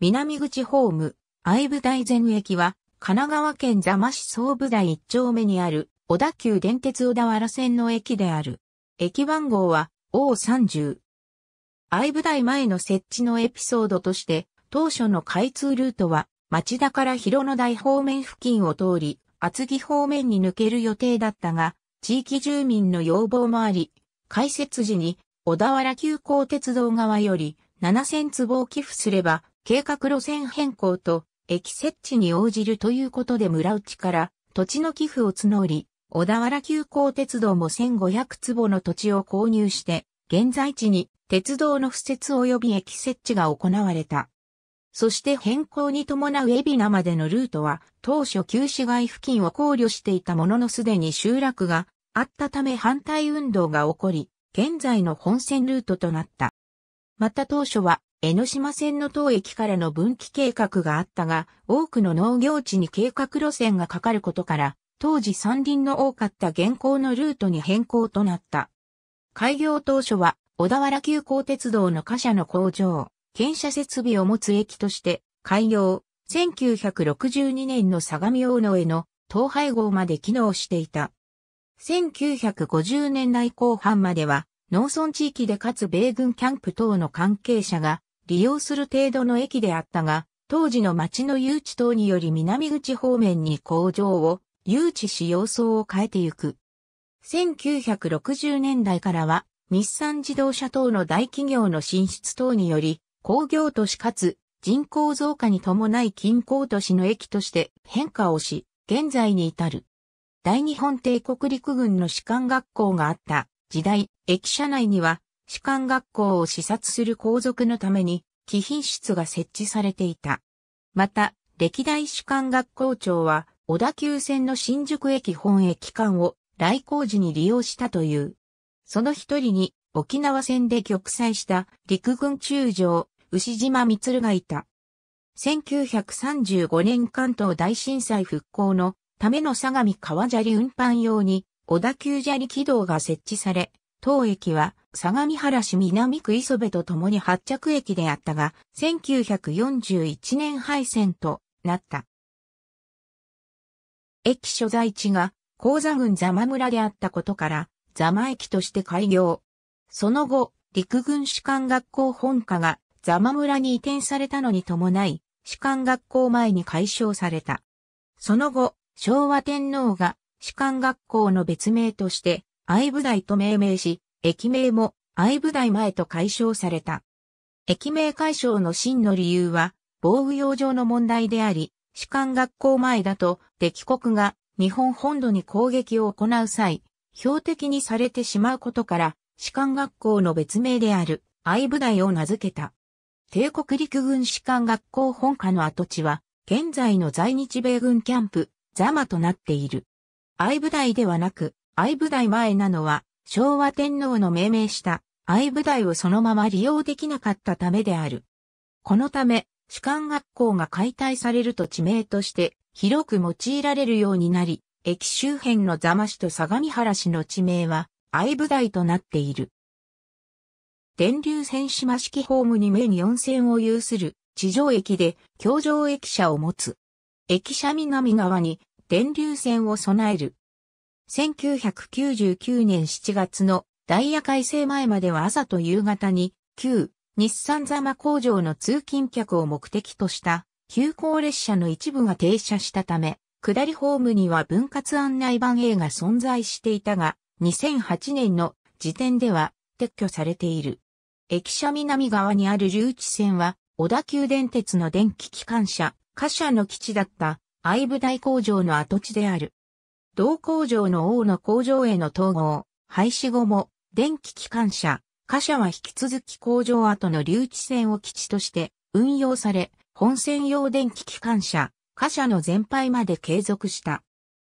南口ホーム、愛部台前駅は、神奈川県座間市総武台一丁目にある、小田急電鉄小田原線の駅である。駅番号は、O30。愛部台前の設置のエピソードとして、当初の開通ルートは、町田から広野台方面付近を通り、厚木方面に抜ける予定だったが、地域住民の要望もあり、開設時に小田原急行鉄道側より7000坪を寄付すれば計画路線変更と駅設置に応じるということで村内から土地の寄付を募り、小田原急行鉄道も1500坪の土地を購入して、現在地に鉄道の敷設及び駅設置が行われた。そして変更に伴う海老名までのルートは当初旧市街付近を考慮していたもののすでに集落があったため反対運動が起こり、現在の本線ルートとなった。また当初は江ノ島線の当駅からの分岐計画があったが、多くの農業地に計画路線がかかることから、当時山林の多かった現行のルートに変更となった。開業当初は、小田原急行鉄道の貨車の工場、検車設備を持つ駅として、開業、1962年の相模大野への統廃合まで機能していた。1950年代後半までは、農村地域でかつ米軍キャンプ等の関係者が利用する程度の駅であったが、当時の町の誘致等により南口方面に工場を誘致し様相を変えてゆく。1960年代からは、日産自動車等の大企業の進出等により、工業都市かつ人口増加に伴い近郊都市の駅として変化をし、現在に至る。大日本帝国陸軍の士官学校があった時代、駅舎内には士官学校を視察する皇族のために、貴賓室が設置されていた。また、歴代士官学校長は、小田急線の新宿駅本駅間を来航時に利用したという。その一人に、沖縄戦で玉砕した陸軍中将、牛島光がいた。1935年関東大震災復興のための相模川砂利運搬用に小田急砂利軌道が設置され、当駅は相模原市南区磯部と共に発着駅であったが、1941年廃線となった。駅所在地が、高座郡座間村であったことから、座間駅として開業。その後、陸軍士官学校本科が座間村に移転されたのに伴い、士官学校前に解消された。その後、昭和天皇が士官学校の別名として、愛部大と命名し、駅名も愛部台前と解消された。駅名解消の真の理由は、防具用上の問題であり、士官学校前だと敵国が日本本土に攻撃を行う際、標的にされてしまうことから、士官学校の別名である愛部台を名付けた。帝国陸軍士官学校本科の跡地は、現在の在日米軍キャンプ、ザマとなっている。愛部台ではなく、愛部台前なのは、昭和天皇の命名した愛部台をそのまま利用できなかったためである。このため、主管学校が解体されると地名として広く用いられるようになり、駅周辺の座間市と相模原市の地名は愛部台となっている。電流線島式ホームに目に4線を有する地上駅で橋上駅舎を持つ。駅舎南側に電流線を備える1999年7月のダイヤ改正前までは朝と夕方に、旧日産ザマ工場の通勤客を目的とした急行列車の一部が停車したため、下りホームには分割案内板 A が存在していたが、2008年の時点では撤去されている。駅舎南側にある留置線は、小田急電鉄の電気機関車、貨車の基地だった、愛部大工場の跡地である。同工場の王の工場への統合、廃止後も、電気機関車、貨車は引き続き工場跡の留置線を基地として運用され、本線用電気機関車、貨車の全廃まで継続した。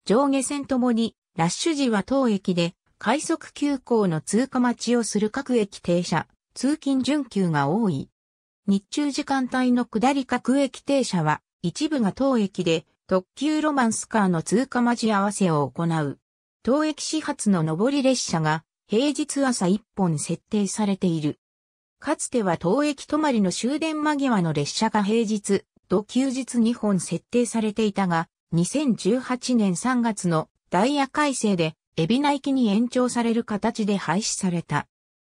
上下線ともに、ラッシュ時は当駅で、快速急行の通過待ちをする各駅停車、通勤準急が多い。日中時間帯の下り各駅停車は、一部が当駅で、特急ロマンスカーの通過待ち合わせを行う。当駅始発の上り列車が平日朝1本設定されている。かつては当駅止まりの終電間際の列車が平日と休日2本設定されていたが、2018年3月のダイヤ改正で、海老名駅に延長される形で廃止された。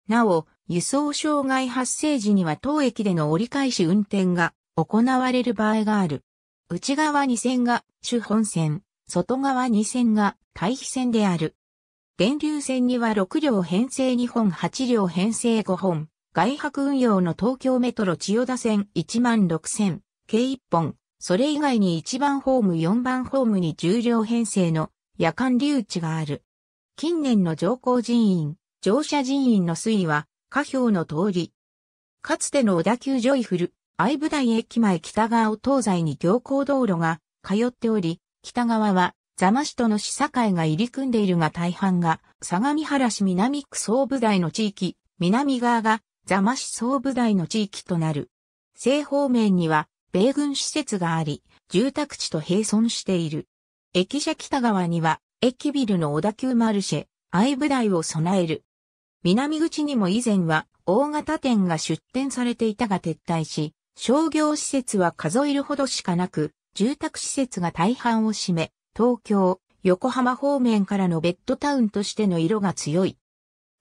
なお、輸送障害発生時には当駅での折り返し運転が行われる場合がある。内側2線が主本線、外側2線が対比線である。電流線には6両編成2本8両編成5本、外泊運用の東京メトロ千代田線1万6000、計1本、それ以外に1番ホーム4番ホームに10両編成の夜間留置がある。近年の乗降人員、乗車人員の推移は、下表の通り。かつての小田急ジョイフル、愛武台駅前北側を東西に行幸道路が通っており、北側は座間市との市境が入り組んでいるが大半が相模原市南区総武台の地域、南側が座間市総武台の地域となる。西方面には米軍施設があり、住宅地と並存している。駅舎北側には駅ビルの小田急マルシェ、愛武台を備える。南口にも以前は大型店が出店されていたが撤退し、商業施設は数えるほどしかなく、住宅施設が大半を占め、東京、横浜方面からのベッドタウンとしての色が強い。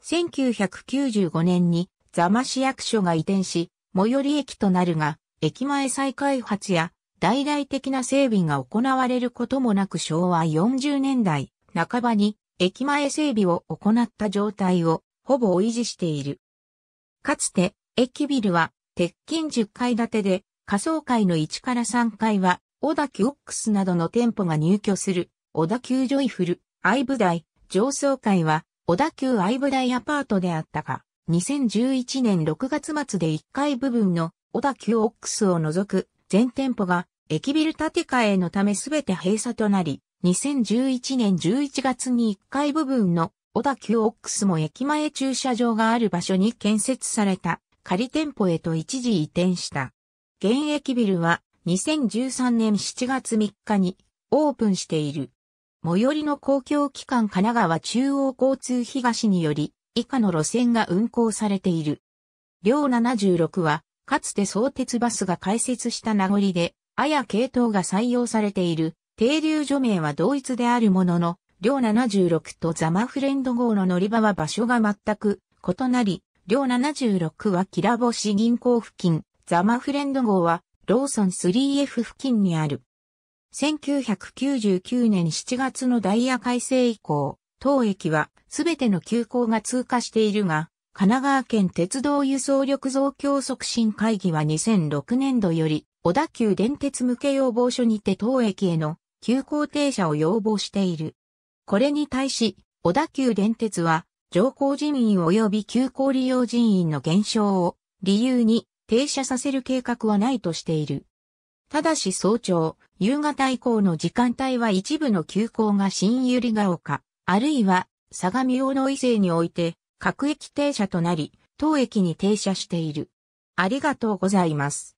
1995年に座間市役所が移転し、最寄り駅となるが、駅前再開発や大々的な整備が行われることもなく昭和40年代半ばに駅前整備を行った状態をほぼ維持している。かつて駅ビルは鉄筋10階建てで、仮想階の1から3階は、小田急オックスなどの店舗が入居する、小田急ジョイフル、愛ダ台、上層階は、小田急愛ダ台アパートであったが、2011年6月末で1階部分の小田急オックスを除く全店舗が駅ビル建て替えのため全て閉鎖となり、2011年11月に1階部分の小田急オックスも駅前駐車場がある場所に建設された仮店舗へと一時移転した。現役ビルは2013年7月3日にオープンしている。最寄りの公共機関神奈川中央交通東により以下の路線が運行されている。両76はかつて相鉄バスが開設した名残で、あや系統が採用されている停留所名は同一であるものの、両76とザマフレンド号の乗り場は場所が全く異なり、両76はキラボシ銀行付近、ザマフレンド号はローソン 3F 付近にある。1999年7月のダイヤ改正以降、当駅はすべての急行が通過しているが、神奈川県鉄道輸送力増強促進会議は2006年度より、小田急電鉄向け要望書にて当駅への急行停車を要望している。これに対し、小田急電鉄は、乗降人員及び急行利用人員の減少を理由に停車させる計画はないとしている。ただし早朝、夕方以降の時間帯は一部の急行が新百合ヶ丘、あるいは相模大野伊勢において各駅停車となり、当駅に停車している。ありがとうございます。